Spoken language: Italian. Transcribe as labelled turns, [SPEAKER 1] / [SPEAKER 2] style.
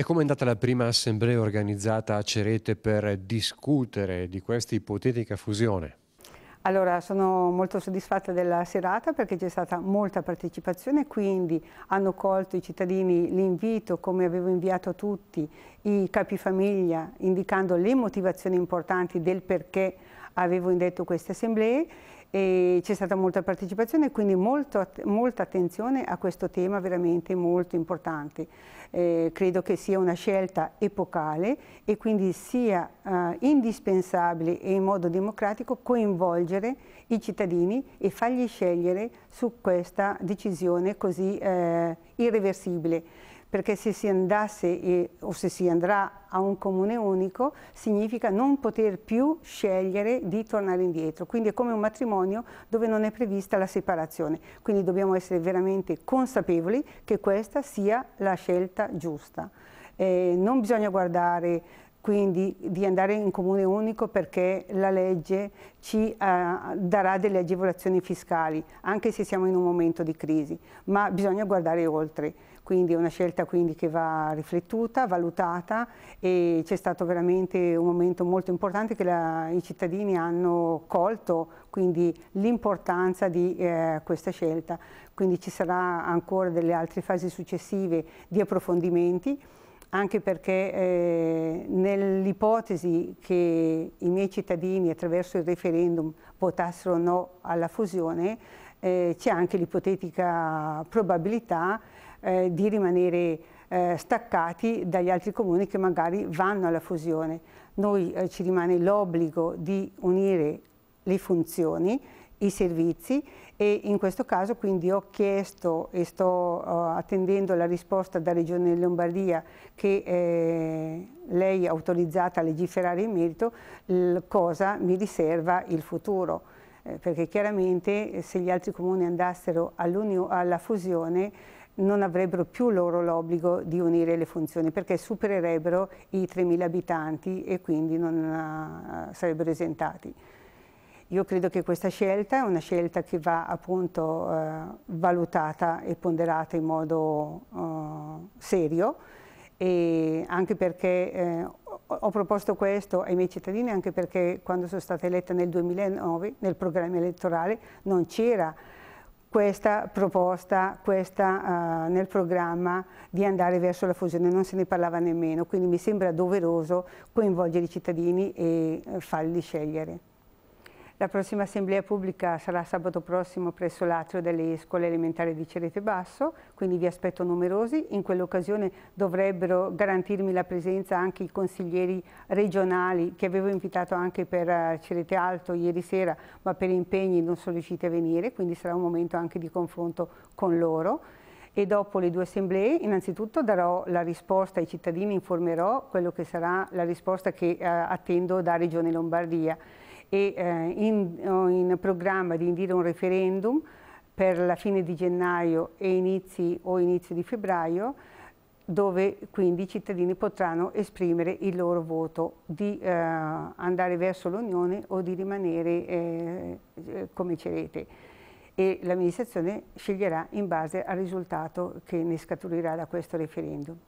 [SPEAKER 1] E come è andata la prima assemblea organizzata a Cerete per discutere di questa ipotetica fusione? Allora, sono molto soddisfatta della serata perché c'è stata molta partecipazione, quindi hanno colto i cittadini l'invito, come avevo inviato a tutti i capifamiglia, indicando le motivazioni importanti del perché avevo indetto queste assemblee e c'è stata molta partecipazione, e quindi molto, molta attenzione a questo tema veramente molto importante. Eh, credo che sia una scelta epocale e quindi sia eh, indispensabile e in modo democratico coinvolgere i cittadini e fargli scegliere su questa decisione così eh, irreversibile perché se si andasse e, o se si andrà a un comune unico significa non poter più scegliere di tornare indietro, quindi è come un matrimonio dove non è prevista la separazione, quindi dobbiamo essere veramente consapevoli che questa sia la scelta giusta. Eh, non bisogna guardare quindi di andare in comune unico perché la legge ci eh, darà delle agevolazioni fiscali, anche se siamo in un momento di crisi, ma bisogna guardare oltre. Quindi è una scelta quindi, che va riflettuta, valutata e c'è stato veramente un momento molto importante che la, i cittadini hanno colto, quindi l'importanza di eh, questa scelta. Quindi ci saranno ancora delle altre fasi successive di approfondimenti anche perché eh, nell'ipotesi che i miei cittadini attraverso il referendum votassero no alla fusione eh, c'è anche l'ipotetica probabilità eh, di rimanere eh, staccati dagli altri comuni che magari vanno alla fusione. Noi eh, ci rimane l'obbligo di unire le funzioni i servizi e in questo caso quindi ho chiesto e sto uh, attendendo la risposta da Regione Lombardia che eh, lei è autorizzata a legiferare in merito cosa mi riserva il futuro eh, perché chiaramente eh, se gli altri comuni andassero alla fusione non avrebbero più loro l'obbligo di unire le funzioni perché supererebbero i 3.000 abitanti e quindi non uh, sarebbero esentati. Io credo che questa scelta è una scelta che va appunto eh, valutata e ponderata in modo eh, serio e anche perché eh, ho proposto questo ai miei cittadini anche perché quando sono stata eletta nel 2009 nel programma elettorale non c'era questa proposta questa, uh, nel programma di andare verso la fusione, non se ne parlava nemmeno, quindi mi sembra doveroso coinvolgere i cittadini e eh, farli scegliere. La prossima assemblea pubblica sarà sabato prossimo presso l'atrio delle scuole elementari di Cerete Basso, quindi vi aspetto numerosi. In quell'occasione dovrebbero garantirmi la presenza anche i consiglieri regionali che avevo invitato anche per eh, Cerete Alto ieri sera, ma per impegni non sono riusciti a venire, quindi sarà un momento anche di confronto con loro e dopo le due assemblee innanzitutto darò la risposta ai cittadini, informerò quello che sarà la risposta che eh, attendo da Regione Lombardia e eh, in, in, programma di indire un referendum per la fine di gennaio e inizi o inizio di febbraio dove quindi i cittadini potranno esprimere il loro voto di eh, andare verso l'Unione o di rimanere eh, eh come cerete e l'amministrazione sceglierà in base al risultato che ne scaturirà da questo referendum.